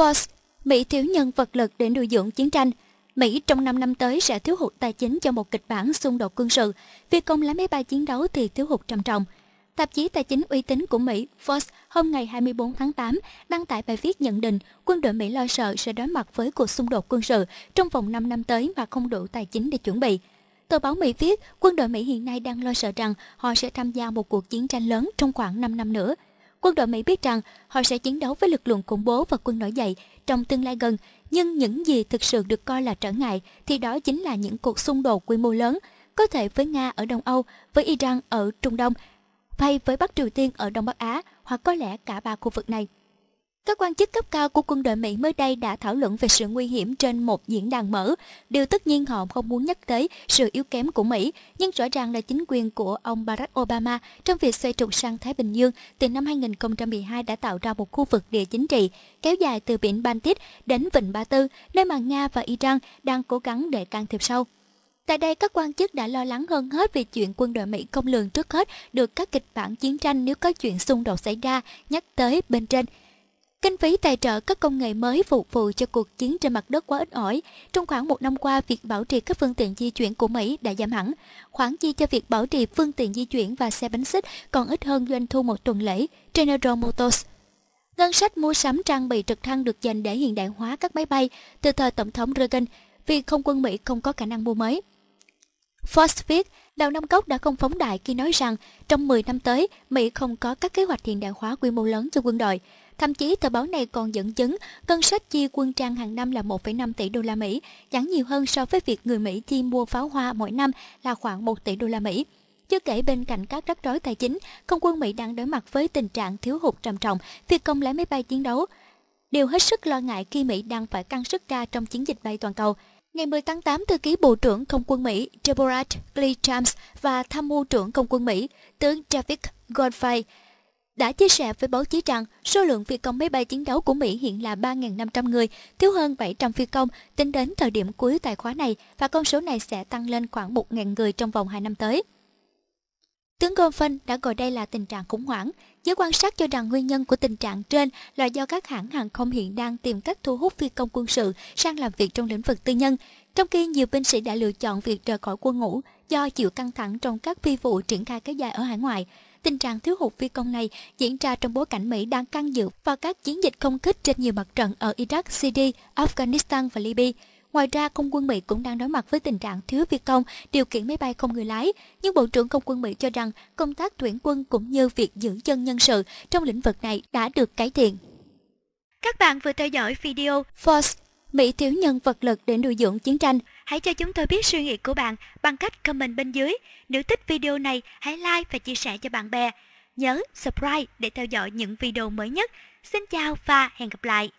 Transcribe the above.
Forbes, Mỹ thiếu nhân vật lực để nuôi dưỡng chiến tranh. Mỹ trong 5 năm tới sẽ thiếu hụt tài chính cho một kịch bản xung đột quân sự. Việc công lái máy bay chiến đấu thì thiếu hụt trầm trọng. Tạp chí tài chính uy tín của Mỹ, Forbes, hôm ngày 24 tháng 8, đăng tải bài viết nhận định quân đội Mỹ lo sợ sẽ đối mặt với cuộc xung đột quân sự trong vòng 5 năm tới và không đủ tài chính để chuẩn bị. Tờ báo Mỹ viết, quân đội Mỹ hiện nay đang lo sợ rằng họ sẽ tham gia một cuộc chiến tranh lớn trong khoảng 5 năm nữa – Quân đội Mỹ biết rằng họ sẽ chiến đấu với lực lượng khủng bố và quân nổi dậy trong tương lai gần, nhưng những gì thực sự được coi là trở ngại thì đó chính là những cuộc xung đột quy mô lớn, có thể với Nga ở Đông Âu, với Iran ở Trung Đông, hay với Bắc Triều Tiên ở Đông Bắc Á hoặc có lẽ cả ba khu vực này. Các quan chức cấp cao của quân đội Mỹ mới đây đã thảo luận về sự nguy hiểm trên một diễn đàn mở. Điều tất nhiên họ không muốn nhắc tới sự yếu kém của Mỹ, nhưng rõ ràng là chính quyền của ông Barack Obama trong việc xoay trục sang Thái Bình Dương từ năm 2012 đã tạo ra một khu vực địa chính trị kéo dài từ biển Baltic đến Vịnh Ba Tư, nơi mà Nga và Iran đang cố gắng để can thiệp sâu. Tại đây, các quan chức đã lo lắng hơn hết về chuyện quân đội Mỹ công lường trước hết được các kịch bản chiến tranh nếu có chuyện xung đột xảy ra nhắc tới bên trên. Kinh phí tài trợ các công nghệ mới phục vụ cho cuộc chiến trên mặt đất quá ít ỏi. Trong khoảng một năm qua, việc bảo trì các phương tiện di chuyển của Mỹ đã giảm hẳn. Khoản chi cho việc bảo trì phương tiện di chuyển và xe bánh xích còn ít hơn doanh thu một tuần lễ. General Motors Ngân sách mua sắm trang bị trực thăng được dành để hiện đại hóa các máy bay từ thời Tổng thống Reagan vì không quân Mỹ không có khả năng mua mới. Ford viết, Đào năm Cốc đã không phóng đại khi nói rằng trong 10 năm tới, Mỹ không có các kế hoạch hiện đại hóa quy mô lớn cho quân đội. Thậm chí tờ báo này còn dẫn chứng ngân sách chi quân trang hàng năm là 1,5 tỷ đô la Mỹ, chẳng nhiều hơn so với việc người Mỹ chi mua pháo hoa mỗi năm là khoảng 1 tỷ đô la Mỹ. Chưa kể bên cạnh các rắc rối tài chính, không quân Mỹ đang đối mặt với tình trạng thiếu hụt trầm trọng việc công lái máy bay chiến đấu. Điều hết sức lo ngại khi Mỹ đang phải căng sức ra trong chiến dịch bay toàn cầu. Ngày 10 tháng 8, thư ký Bộ trưởng Không quân Mỹ Deborah Lee James và tham mưu trưởng Không quân Mỹ, tướng David Goldfein đã chia sẻ với báo chí rằng số lượng phi công máy bay chiến đấu của Mỹ hiện là 3.500 người, thiếu hơn 700 phi công tính đến thời điểm cuối tài khóa này và con số này sẽ tăng lên khoảng 1.000 người trong vòng 2 năm tới. Tướng Goldfin đã gọi đây là tình trạng khủng hoảng. Giới quan sát cho rằng nguyên nhân của tình trạng trên là do các hãng hàng không hiện đang tìm cách thu hút phi công quân sự sang làm việc trong lĩnh vực tư nhân, trong khi nhiều binh sĩ đã lựa chọn việc rời khỏi quân ngũ do chịu căng thẳng trong các phi vụ triển khai kéo dài ở hải ngoại. Tình trạng thiếu hụt phi công này diễn ra trong bối cảnh Mỹ đang căng dự vào các chiến dịch không kích trên nhiều mặt trận ở Iraq, Syria, Afghanistan và Libya. Ngoài ra, không quân Mỹ cũng đang đối mặt với tình trạng thiếu phi công, điều khiển máy bay không người lái. Nhưng Bộ trưởng Không quân Mỹ cho rằng công tác tuyển quân cũng như việc giữ chân nhân sự trong lĩnh vực này đã được cải thiện. Các bạn vừa theo dõi video Force Mỹ thiếu nhân vật lực để nuôi dưỡng chiến tranh. Hãy cho chúng tôi biết suy nghĩ của bạn bằng cách comment bên dưới. Nếu thích video này, hãy like và chia sẻ cho bạn bè. Nhớ subscribe để theo dõi những video mới nhất. Xin chào và hẹn gặp lại!